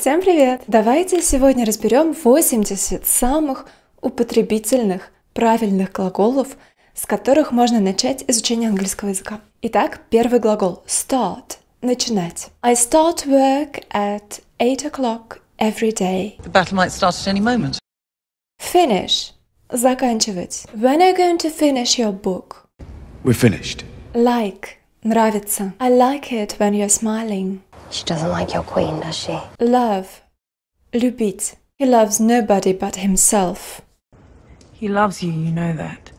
Всем привет! Давайте сегодня разберем 80 самых употребительных, правильных глаголов, с которых можно начать изучение английского языка. Итак, первый глагол start – начинать. I start work at 8 o'clock every day. The battle might start at any moment. Finish – заканчивать. When are you going to finish your book? We're finished. Like Нравится. I like it when you're smiling. She doesn't like your queen, does she? Love. Любить. He loves nobody but himself. He loves you, you know that.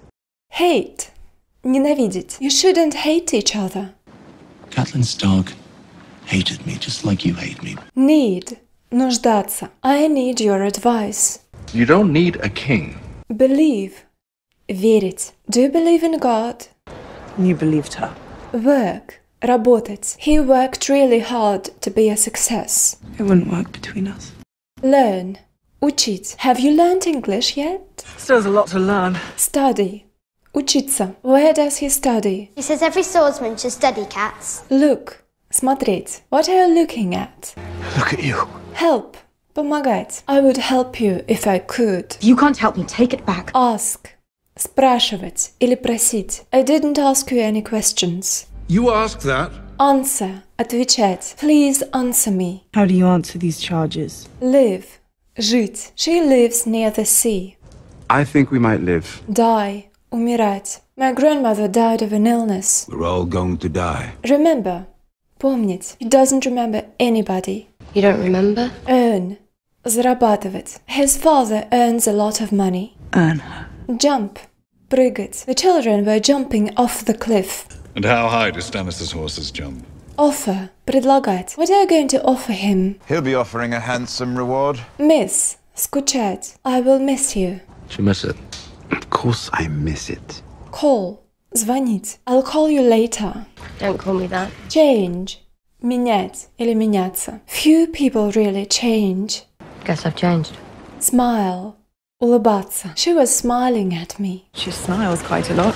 Hate. Ненавидеть. You shouldn't hate each other. Catelyn dog hated me just like you hate me. Need. Нуждаться. I need your advice. You don't need a king. Believe. Верить. Do you believe in God? You believed her. Work. Работать. He worked really hard to be a success. It wouldn't work between us. Learn. Учить. Have you learned English yet? Still has a lot to learn. Study. Учиться. Where does he study? He says every swordsman should study cats. Look. Смотреть. What are you looking at? Look at you. Help. Помогать. I would help you if I could. You can't help me. Take it back. Ask спрашивать или просить. I didn't ask you any questions. You ask that? Answer. Отвечать. Please answer me. How do you answer these charges? Live. Жить. She lives near the sea. I think we might live. Die. Умирать. My grandmother died of an illness. We're all going to die. Remember. Помнить. He doesn't remember anybody. You don't remember? Earn. Зарабатывать. His father earns a lot of money. Earn her. Jump. Brigit. The children were jumping off the cliff. And how high do Stanis's horses jump? Offer. Предлагать. What are you going to offer him? He'll be offering a handsome reward. Miss. Скучать. I will miss you. You miss it. Of course I miss it. Call. Звонить. I'll call you later. Don't call me that. Change. Менять или меняться. Few people really change. Guess I've changed. Smile улыбаться. She was smiling at me. She smiles quite a lot.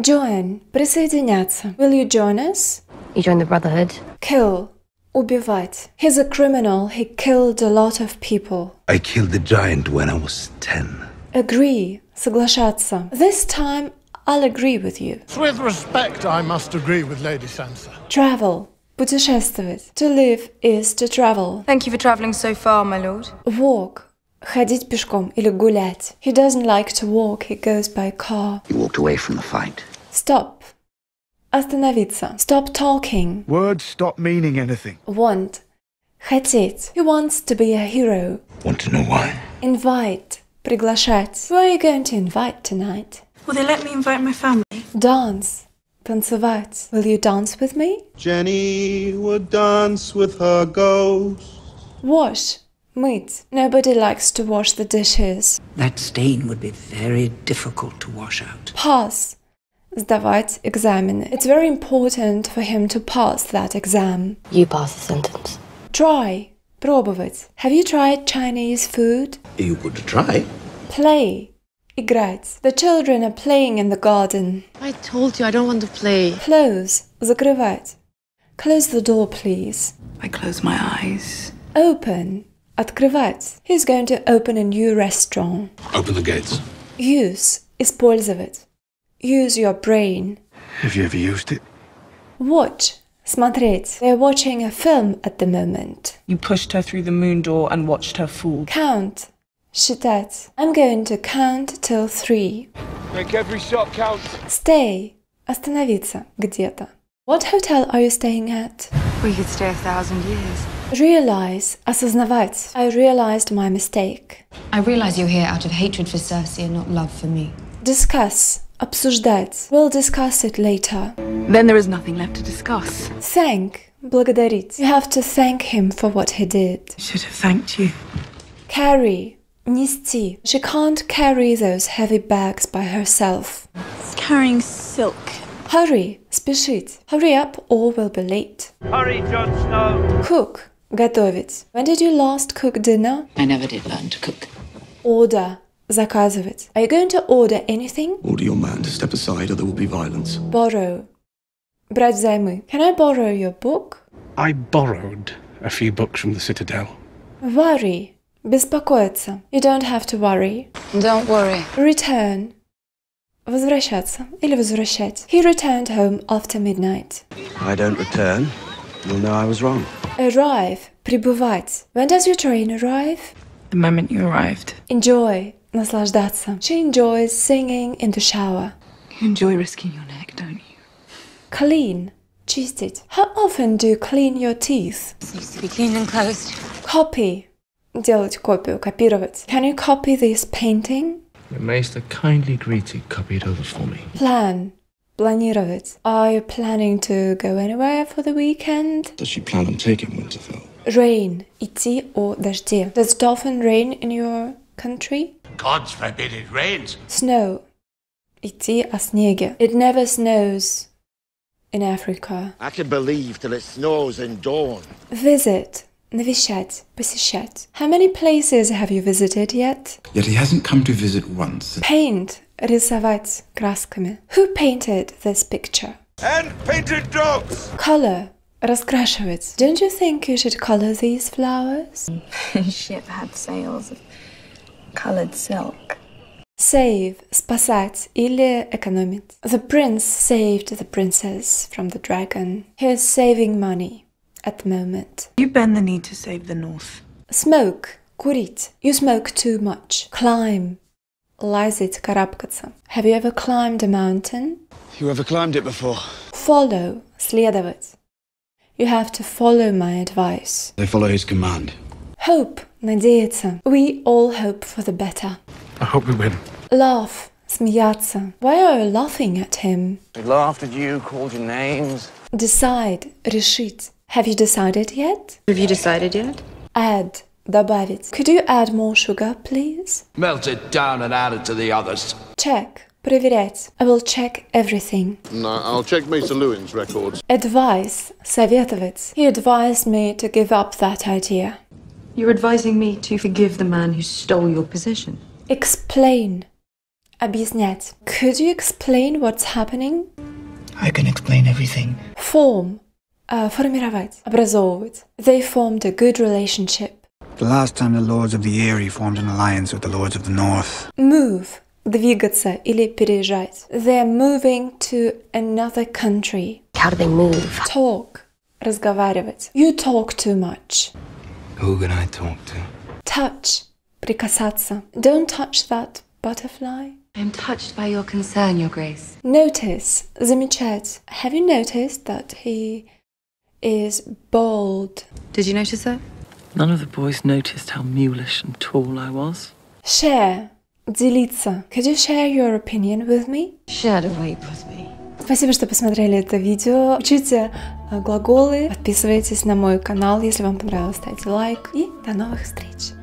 Join. Присоединяться. Will you join us? You join the Brotherhood. Kill. Убивать. He's a criminal. He killed a lot of people. I killed the giant when I was 10. Agree. Соглашаться. This time I'll agree with you. With respect, I must agree with Lady Sansa. Travel. Путешествовать. To live is to travel. Thank you for traveling so far, my lord. Walk ходить пешком или гулять. He doesn't like to walk, he goes by car. He walked away from the fight. Stop. Остановиться. Stop talking. Words stop meaning anything. Want. Хотеть. He wants to be a hero. Want to know why? Invite. Приглашать. Who are you going to invite tonight? Will they let me invite my family? Dance. Танцевать. Will you dance with me? Jenny would dance with her ghost. Wash. Wait, nobody likes to wash the dishes. That stain would be very difficult to wash out. Pass. Сдавать examine. It's very important for him to pass that exam. You pass the sentence. Try. Пробовать. Have you tried Chinese food? You could try. Play. Играть. The children are playing in the garden. I told you I don't want to play. Close. Закрывать. Close the door, please. I close my eyes. Open. Открывать. He's going to open a new restaurant. Open the gates. Use. Использовать. Use your brain. Have you ever used it? Watch. Смотреть. They're watching a film at the moment. You pushed her through the moon door and watched her fall. Count. Считать. I'm going to count till three. Make every shot count. Stay. Остановиться где-то. What hotel are you staying at? We could stay a thousand years. Realize, осознавать. I realized my mistake. I realize you're here out of hatred for Cersei and not love for me. Discuss, обсуждать. We'll discuss it later. Then there is nothing left to discuss. Thank, благодарить. You have to thank him for what he did. I should have thanked you. Carry, нести. She can't carry those heavy bags by herself. It's carrying silk. Hurry, спешить. Hurry up or we'll be late. Hurry, Jon Snow. Cook, Готовить. When did you last cook dinner? I never did learn to cook. Order. Заказывать. Are you going to order anything? Order your man to step aside or there will be violence. Borrow. Брать Can I borrow your book? I borrowed a few books from the Citadel. Worry. Беспокоиться. You don't have to worry. Don't worry. Return. Возвращаться или возвращать. He returned home after midnight. I don't return. You'll know I was wrong. Arrive. Прибывать. When does your train arrive? The moment you arrived. Enjoy. Наслаждаться. She enjoys singing in the shower. You enjoy risking your neck, don't you? Clean. Чистить. How often do you clean your teeth? It needs to be clean and closed. Copy. Делать копию, копировать. Can you copy this painting? The maester kindly greeted copied over for me. Plan планировать. Are you planning to go anywhere for the weekend? Does she plan on taking Winterfell? Rain. Идти о дожде. Does it often rain in your country? Gods forbid it rains. Snow. Идти о снеге. It never snows in Africa. I can believe till it snows in dawn. Visit. Навещать, посещать. How many places have you visited yet? Yet he hasn't come to visit once. Paint. Рисовать красками. Who painted this picture? And painted dogs. Color. Раскрашивать. Don't you think you should color these flowers? Ship had sails of colored silk. Save – спасать или экономить. The prince saved the princess from the dragon. He is saving money at the moment. You bend the knee to save the north. Smoke – курить. You smoke too much. Climb лазить, карабкаться. Have you ever climbed a mountain? You ever climbed it before? Follow, следовать. You have to follow my advice. They follow his command. Hope, надеяться. We all hope for the better. I hope we win. Laugh, смеяться. Why are you laughing at him? They laughed at you, called you names. Decide, решить. Have you decided yet? Have you decided yet? Add, Добавить. Could you add more sugar, please? Melt it down and add it to the others. Check. Проверять. I will check everything. No, I'll check Mr. Lewin's records. Advice. Советовать. He advised me to give up that idea. You're advising me to forgive the man who stole your position. Explain. Объяснять. Could you explain what's happening? I can explain everything. Form. Uh, формировать. Образовывать. They formed a good relationship. The last time the lords of the Eyrie formed an alliance with the lords of the north. Move. Двигаться или переезжать. They're moving to another country. How do they move? Talk. Разговаривать. You talk too much. Who can I talk to? Touch. Прикасаться. Don't touch that butterfly. I'm touched by your concern, Your Grace. Notice. Замечать. Have you noticed that he is bald? Did you notice that? None of the boys noticed how mulish and tall I was. Share. Делиться. Could you share your opinion with me? Share the vape with me. Спасибо, что посмотрели это видео. Учите э, глаголы. Подписывайтесь на мой канал, если вам понравилось. Ставьте лайк. И до новых встреч.